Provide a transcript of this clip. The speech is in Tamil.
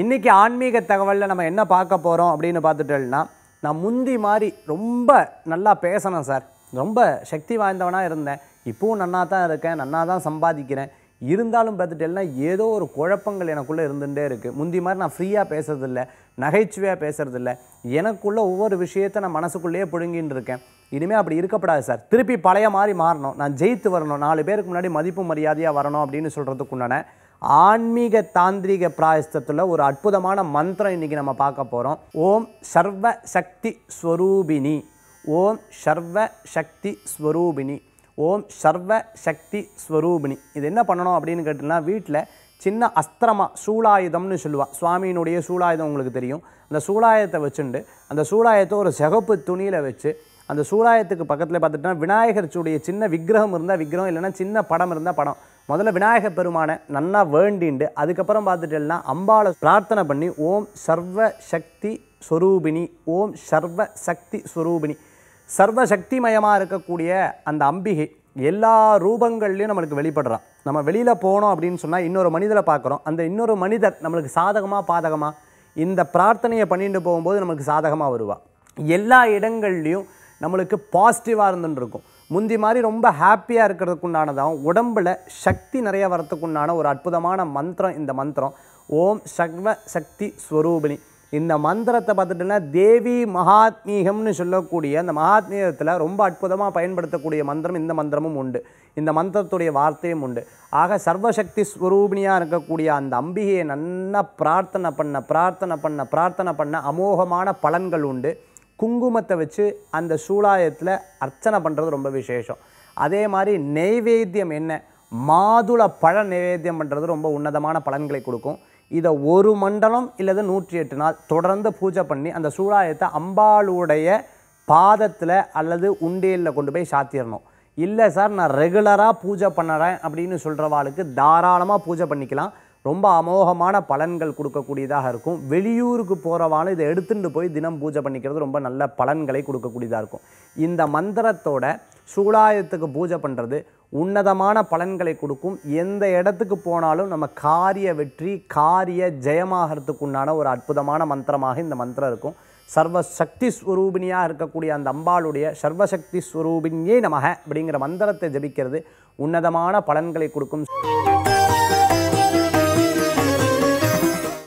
இன்றைக்கி ஆன்மீக தகவலில் நம்ம என்ன பார்க்க போகிறோம் அப்படின்னு பார்த்துட்டோம்னா நான் முந்தி மாதிரி ரொம்ப நல்லா பேசணும் சார் ரொம்ப சக்தி வாய்ந்தவனாக இருந்தேன் இப்போவும் நன்னா தான் இருக்கேன் நன்னா தான் சம்பாதிக்கிறேன் இருந்தாலும் பார்த்துட்டேன்னா ஏதோ ஒரு குழப்பங்கள் எனக்குள்ளே இருந்துகிட்டே இருக்குது முந்தி மாதிரி நான் ஃப்ரீயாக பேசுறதில்ல நகைச்சுவையாக பேசுகிறதில்ல எனக்குள்ளே ஒவ்வொரு விஷயத்த நான் மனசுக்குள்ளேயே பிடுங்கின்னு இருக்கேன் இனிமேல் அப்படி இருக்கப்படாது சார் திருப்பி பழைய மாதிரி மாறணும் நான் ஜெயித்து வரணும் நாலு பேருக்கு முன்னாடி மதிப்பு மரியாதையாக வரணும் அப்படின்னு சொல்கிறதுக்கு உண்டான ஆன்மீக தாந்திரிக பிராயஸ்தத்தில் ஒரு அற்புதமான மந்திரம் இன்றைக்கி நம்ம பார்க்க போகிறோம் ஓம் சர்வ சக்தி ஸ்வரூபினி ஓம் சர்வ சக்தி ஸ்வரூபினி ஓம் சர்வ சக்தி ஸ்வரூபினி இது என்ன பண்ணணும் அப்படின்னு கேட்டிங்கன்னா வீட்டில் சின்ன அஸ்திரமாக சூளாயுதம்னு சொல்லுவாள் சுவாமியினுடைய சூளாயுதம் உங்களுக்கு தெரியும் அந்த சூளாயத்தை வச்சுண்டு அந்த சூளாயத்தை ஒரு சிகப்பு துணியில் வச்சு அந்த சூடாயத்துக்கு பக்கத்தில் பார்த்துட்டோம்னா விநாயகர் சூடிய சின்ன விக்கிரகம் இருந்தால் விக்கிரகம் இல்லைன்னா சின்ன படம் இருந்தால் படம் முதல்ல விநாயகர் பெருமானை நன்னா வேண்டிண்டு அதுக்கப்புறம் பார்த்துட்டேன்னா அம்பாவை பிரார்த்தனை பண்ணி ஓம் சர்வ சக்தி ஸ்வரூபிணி ஓம் சர்வ சக்தி ஸ்வரூபிணி சர்வ சக்திமயமாக இருக்கக்கூடிய அந்த அம்பிகை எல்லா ரூபங்கள்லையும் நம்மளுக்கு வெளிப்படுறான் நம்ம வெளியில் போனோம் அப்படின்னு சொன்னால் இன்னொரு மனிதரை பார்க்குறோம் அந்த இன்னொரு மனிதர் நம்மளுக்கு சாதகமாக பாதகமாக இந்த பிரார்த்தனையை பண்ணிட்டு போகும்போது நமக்கு சாதகமாக வருவாள் எல்லா இடங்கள்லையும் நம்மளுக்கு பாசிட்டிவாக இருந்துருக்கும் முந்தி மாதிரி ரொம்ப ஹாப்பியாக இருக்கிறதுக்கு உடம்பில் சக்தி நிறைய வரத்துக்கு உண்டான ஒரு அற்புதமான மந்திரம் இந்த மந்திரம் ஓம் சக்வ சக்தி ஸ்வரூபிணி இந்த மந்திரத்தை பார்த்துட்டுனா தேவி மகாத்மீகம்னு சொல்லக்கூடிய அந்த மகாத்மீகத்தில் ரொம்ப அற்புதமாக பயன்படுத்தக்கூடிய மந்திரம் இந்த மந்திரமும் உண்டு இந்த மந்திரத்துடைய வார்த்தையும் உண்டு ஆக சர்வசக்தி ஸ்வரூபிணியாக இருக்கக்கூடிய அந்த அம்பிகையை நல்லா பிரார்த்தனை பண்ண பிரார்த்தனை பண்ண பிரார்த்தனை பண்ண அமோகமான பலன்கள் உண்டு குங்குமத்தை வச்சு அந்த சூலாயத்தில் அர்ச்சனை பண்ணுறது ரொம்ப விசேஷம் அதே மாதிரி நெய்வேத்தியம் என்ன மாதுள பழ நெய்வேத்தியம் பண்ணுறது ரொம்ப உன்னதமான பலன்களை கொடுக்கும் இதை ஒரு மண்டலம் இல்லது நூற்றி எட்டு நாள் தொடர்ந்து பூஜை பண்ணி அந்த சூழாயத்தை அம்பாளுடைய பாதத்தில் அல்லது உண்டியலில் கொண்டு போய் சாத்திடணும் இல்லை சார் நான் ரெகுலராக பூஜை பண்ணுறேன் அப்படின்னு சொல்கிறவாளுக்கு தாராளமாக பூஜை பண்ணிக்கலாம் ரொம்ப அமோகமான பலன்கள் கொடுக்கக்கூடியதாக இருக்கும் வெளியூருக்கு போகிறவாலும் இதை எடுத்துகிட்டு போய் தினம் பூஜை பண்ணிக்கிறது ரொம்ப நல்ல பலன்களை கொடுக்கக்கூடியதாக இருக்கும் இந்த மந்திரத்தோட சூலாயத்துக்கு பூஜை பண்ணுறது உன்னதமான பலன்களை கொடுக்கும் எந்த இடத்துக்கு போனாலும் நம்ம காரிய வெற்றி காரிய ஜெயமாகறதுக்குண்டான ஒரு அற்புதமான மந்திரமாக இந்த மந்திரம் இருக்கும் சர்வ சக்தி ஸ்வரூபினியாக இருக்கக்கூடிய அந்த அம்பாளுடைய சர்வசக்தி ஸ்வரூபினியே நமக அப்படிங்கிற மந்திரத்தை ஜபிக்கிறது உன்னதமான பலன்களை கொடுக்கும்